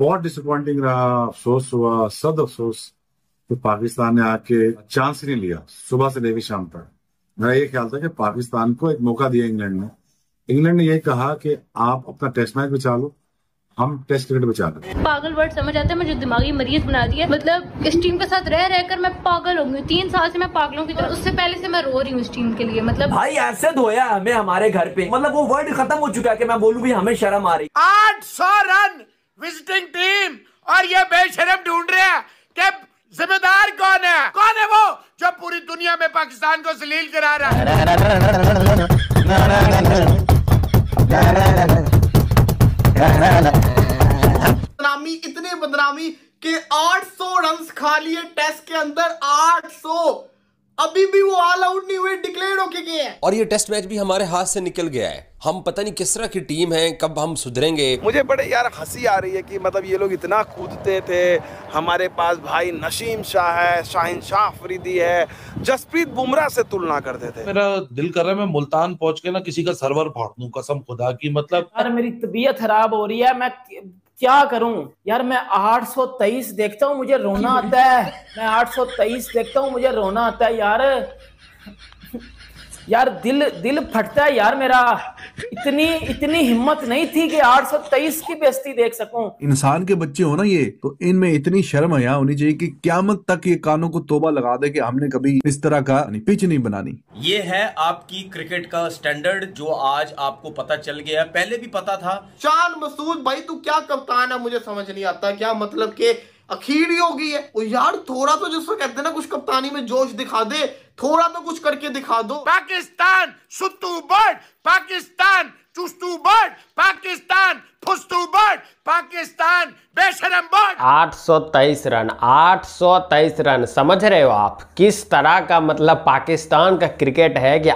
बहुत डिसअपॉइंटिंग रहा अफसोस हुआ सद अफसोस कि पाकिस्तान ने आके चांस ही नहीं लिया सुबह से लेकर शाम तक मेरा ये ख्याल था कि पाकिस्तान को एक मौका दिया इंग्लैंड ने इंग्लैंड ने यह कहा कि आप अपना टेस्ट मैच बचा लो हम टेस्ट क्रिकेट बचा लो पागल वर्ड समझ आते हैं मुझे दिमागी मरीज बना दिया मतलब इस टीम के साथ रह रहकर मैं पागल हो गई तीन साल से मैं पागलों की तरह उससे पहले से मैं रो रही हूँ इस टीम के लिए मतलब भाई ऐसे धोया हमें हमारे घर पे मतलब वो वर्ड खत्म हो चुका है की मैं बोलूँ हमें शर्म आ रही आठ सौ विजिटिंग टीम और ये बेशरम ढूंढ रहे हैं कि जिम्मेदार कौन है कौन है वो जो पूरी दुनिया में पाकिस्तान को जलील करा रहा है इतने बदनामी के 800 रन खा लिए टेस्ट के अंदर 800 अभी भी वो ऑल आउट नहीं हुए डिक्लेयर होके गए हैं और ये टेस्ट मैच भी हमारे हाथ से निकल गया है हम पता नहीं किस तरह की टीम है कब हम सुधरेंगे मुझे बड़े यार हंसी आ रही है कि मतलब ये लोग इतना कूदते थे हमारे पास भाई नशीम शाह है शाहिन शाह अफरीदी है जसप्रीत बुमराह से तुलना करते थे मेरा दिल कर रहा है मैं मुल्तान पहुंच के ना किसी का सर्वर फाड़ दूं कसम खुदा की मतलब यार मेरी तबीयत खराब हो रही है मैं क्या करूं यार मैं 823 देखता हूं मुझे रोना आता है मैं 823 देखता हूं मुझे रोना आता है यार यार दिल दिल फटता है यार मेरा इतनी इतनी हिम्मत नहीं थी कि 823 की बेस्ती देख सकूं इंसान के बच्चे हो ना ये तो इनमें इतनी शर्म हया होनी चाहिए कि क्यामत तक ये कानों को तोबा लगा दे कि हमने कभी इस तरह का पिच नहीं बनानी ये है आपकी क्रिकेट का स्टैंडर्ड जो आज आपको पता चल गया पहले भी पता था शान मसूद भाई तू क्या कप्तान है मुझे समझ नहीं आता क्या मतलब के अखीरी होगी है वो यार थोड़ा तो जिसको कहते हैं ना कुछ कप्तानी में जोश दिखा दे थोड़ा तो कुछ करके दिखा दो पाकिस्तान सुतू बर्ड पाकिस्तान चुस्तू बर्ड पाकिस्तान फुस्तू बर्ड पाकिस्तान तेईस रन तेईस रन समझ रहे हो आप किस तरह का मतलब पाकिस्तान का क्रिकेट है कि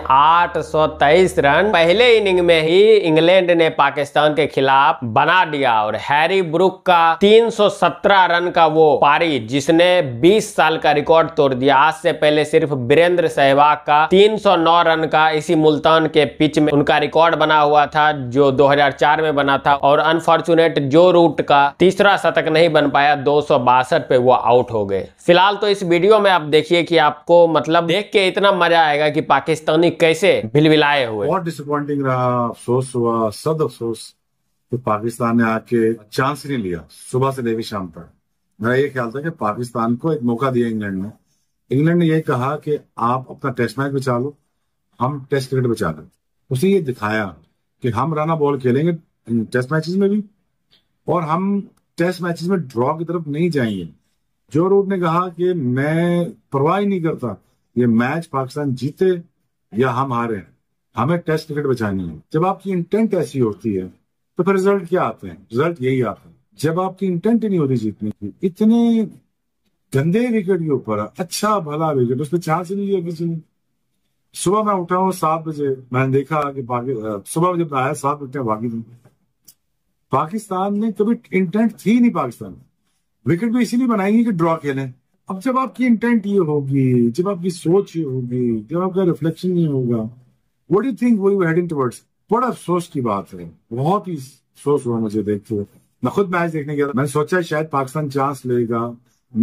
तेईस रन पहले इनिंग में ही इंग्लैंड ने पाकिस्तान के खिलाफ बना दिया और हैरी ब्रुक का 317 रन का वो पारी जिसने 20 साल का रिकॉर्ड तोड़ दिया आज से पहले सिर्फ वीरेंद्र सहवाग का 309 रन का इसी मुल्तान के पिच में उनका रिकॉर्ड बना हुआ था जो दो में बना था और अनफॉर्चुनेट जो रूट का तीसरा दूसरा शतक नहीं बन पाया दो पे वो आउट हो गए फिलहाल तो इस वीडियो में आप देखिए कि आपको मतलब देख के इतना मजा आएगा कि पाकिस्तानी कैसे भिलविलाए हुए बहुत डिसअपॉइंटिंग रहा अफसोस हुआ सद अफसोस कि तो पाकिस्तान ने आके चांस नहीं लिया सुबह से लेकर शाम तक मेरा ये ख्याल था कि पाकिस्तान को एक मौका दिया इंग्लैंड ने इंग्लैंड ने यही कहा कि आप अपना टेस्ट मैच बचा लो हम टेस्ट क्रिकेट बचा लें उसे ये दिखाया कि हम राना बॉल खेलेंगे टेस्ट मैचेस में भी और हम टेस्ट मैचेस में ड्रॉ की तरफ नहीं जाएंगे जो रूट ने कहा कि मैं परवाह ही नहीं करता ये मैच पाकिस्तान जीते या हम हारे हमें टेस्ट क्रिकेट बचानी है जब आपकी इंटेंट ऐसी होती है तो फिर रिजल्ट क्या आते हैं रिजल्ट यही आते हैं जब आपकी इंटेंट ही नहीं होती जीतने की इतने गंदे विकेट के ऊपर अच्छा भला विकेट उसमें चांस ही नहीं लिया किसी ने सुबह मैं उठा हूँ सात बजे मैंने देखा कि बाकी सुबह जब आया सात बजे बाकी पाकिस्तान ने कभी इंटेंट थी नहीं पाकिस्तान में विकेट भी इसीलिए बनाएंगे कि ड्रॉ खेले अब जब आपकी इंटेंट ये होगी जब आपकी सोच ये होगी जब आपका रिफ्लेक्शन ये होगा वट यू थिंक वो यू हेडिंग टूवर्ड्स बड़ा अफसोस की बात है बहुत ही अफसोस हुआ मुझे देखते हुए मैं खुद मैच देखने गया मैंने सोचा शायद पाकिस्तान चांस लेगा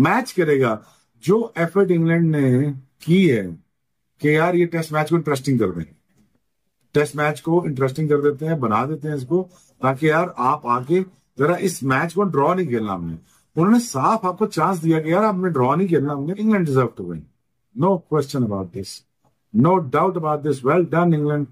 मैच करेगा जो एफर्ट इंग्लैंड ने की है कि यार ये टेस्ट मैच को इंटरेस्टिंग कर रहे हैं टेस्ट मैच को इंटरेस्टिंग कर देते हैं बना देते हैं इसको ताकि यार आप आके जरा इस मैच को ड्रॉ नहीं खेलना हमने उन्होंने साफ आपको चांस दिया कि यार आपने ड्रॉ नहीं खेलना हमने England deserve to win no question about this no doubt about this well done England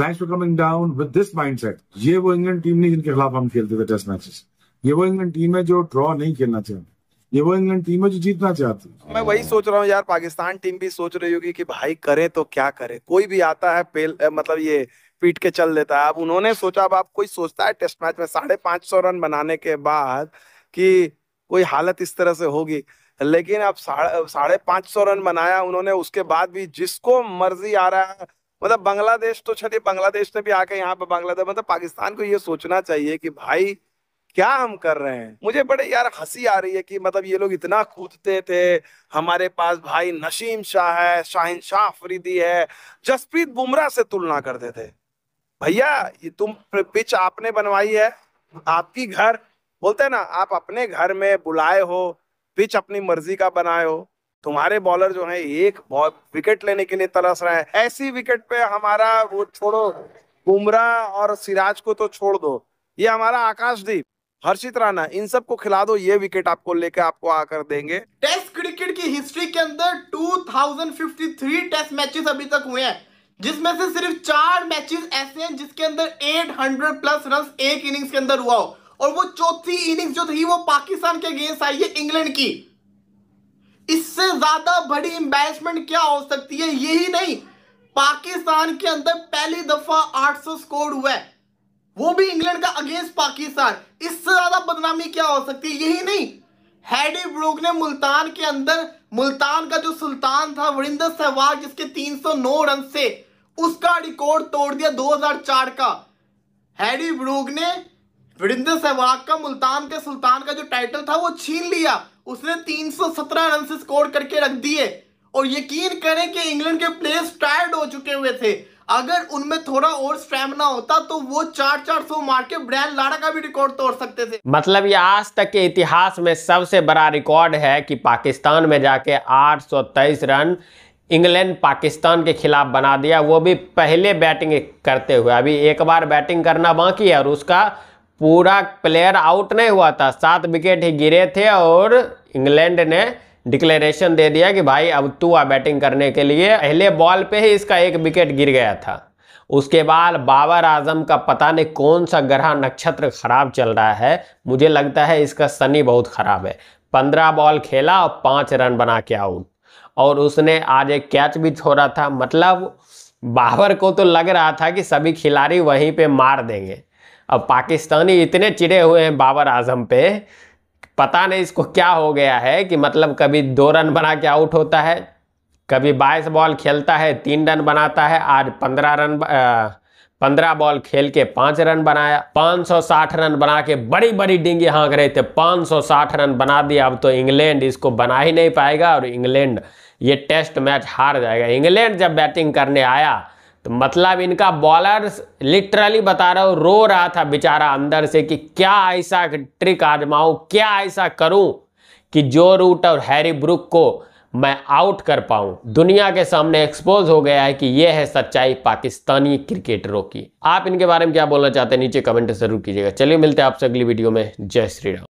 thanks for coming down with this mindset ये वो इंग्लैंड टीम नहीं जिनके खिलाफ हम खेलते थे टेस्ट मैचेस ये वो इंग्लैंड टीम है जो ड्रॉ नहीं खेलना चाहिए ये वो इंग्लैंड टीम है जो जीतना चाहती है मैं वही सोच रहा हूँ यार पाकिस्तान टीम भी सोच रही होगी कि भाई करे तो क्या करे कोई भी आता है पेल मतलब ये पीट के चल देता है अब उन्होंने सोचा अब आप कोई सोचता है टेस्ट मैच में साढ़े पांच सौ रन बनाने के बाद कि कोई हालत इस तरह से होगी लेकिन अब साढ़े पांच सौ रन बनाया उन्होंने उसके बाद भी जिसको मर्जी आ रहा है मतलब बांग्लादेश तो छठी बांग्लादेश ने भी आके यहाँ पे बांग्लादेश मतलब पाकिस्तान को ये सोचना चाहिए कि भाई क्या हम कर रहे हैं मुझे बड़े यार हंसी आ रही है कि मतलब ये लोग इतना कूदते थे हमारे पास भाई नशीम शाह है शाहिन शाह अफरीदी है जसप्रीत बुमराह से तुलना करते थे भैया ये तुम पिच आपने बनवाई है आपकी घर बोलते हैं ना आप अपने घर में बुलाए हो पिच अपनी मर्जी का बनाए हो तुम्हारे बॉलर जो है एक विकेट लेने के लिए तरस रहे हैं ऐसी विकेट पे हमारा वो छोड़ो बुमराह और सिराज को तो छोड़ दो ये हमारा आकाशदीप हर्षित राणा इन सबको खिला दो ये विकेट आपको लेकर आपको आकर देंगे टेस्ट क्रिकेट की हिस्ट्री के अंदर 2053 टेस्ट मैचेस अभी तक हुए हैं जिसमें से सिर्फ चार मैचेस ऐसे हैं जिसके अंदर 800 प्लस रन एक इनिंग्स के अंदर हुआ हो और वो चौथी इनिंग्स जो थी वो पाकिस्तान के अगेंस्ट आई है इंग्लैंड की इससे ज्यादा बड़ी इंबेसमेंट क्या हो सकती है यही नहीं पाकिस्तान के अंदर पहली दफा 800 स्कोर हुआ है वो भी इंग्लैंड का अगेंस्ट पाकिस्तान इससे ज्यादा बदनामी क्या हो सकती है यही नहीं हैडी ब्रूक ने मुल्तान के अंदर मुल्तान का जो सुल्तान था वरिंदर सहवाग जिसके 309 रन से उसका रिकॉर्ड तोड़ दिया 2004 का हैडी ब्रूक ने वरिंदर सहवाग का मुल्तान के सुल्तान का जो टाइटल था वो छीन लिया उसने 317 रन से स्कोर करके रख दिए और यकीन करें कि इंग्लैंड के प्लेयर्स टायर्ड हो चुके हुए थे अगर उनमें थोड़ा और स्टेमिना होता तो वो चार चार सौ मार के ब्रैन लाड़ा का भी रिकॉर्ड तोड़ सकते थे मतलब ये आज तक के इतिहास में सबसे बड़ा रिकॉर्ड है कि पाकिस्तान में जाके 823 रन इंग्लैंड पाकिस्तान के खिलाफ बना दिया वो भी पहले बैटिंग करते हुए अभी एक बार बैटिंग करना बाकी है और उसका पूरा प्लेयर आउट नहीं हुआ था सात विकेट ही गिरे थे और इंग्लैंड ने डिक्लेरेशन दे दिया कि भाई अब तू आ बैटिंग करने के लिए पहले बॉल पे ही इसका एक विकेट गिर गया था उसके बाद बाबर आजम का पता नहीं कौन सा ग्रह नक्षत्र खराब चल रहा है मुझे लगता है इसका शनि बहुत खराब है पंद्रह बॉल खेला और पाँच रन बना के आउट और उसने आज एक कैच भी छोड़ा था मतलब बाबर को तो लग रहा था कि सभी खिलाड़ी वहीं पे मार देंगे अब पाकिस्तानी इतने चिड़े हुए हैं बाबर आजम पे पता नहीं इसको क्या हो गया है कि मतलब कभी दो रन बना के आउट होता है कभी बाईस बॉल खेलता है तीन रन बनाता है आज पंद्रह रन पंद्रह बॉल खेल के पाँच रन बनाया 560 रन बना के बड़ी बड़ी डिंगी हाँक रहे थे 560 रन बना दिया अब तो इंग्लैंड इसको बना ही नहीं पाएगा और इंग्लैंड ये टेस्ट मैच हार जाएगा इंग्लैंड जब बैटिंग करने आया तो मतलब इनका बॉलर लिटरली बता रहा हूँ रो रहा था बेचारा अंदर से कि क्या ऐसा ट्रिक आजमाऊ क्या ऐसा करूं कि जो रूट और हैरी ब्रुक को मैं आउट कर पाऊं दुनिया के सामने एक्सपोज हो गया है कि यह है सच्चाई पाकिस्तानी क्रिकेटरों की आप इनके बारे में क्या बोलना चाहते हैं नीचे कमेंट जरूर कीजिएगा चलिए मिलते हैं आपसे अगली वीडियो में जय श्री राम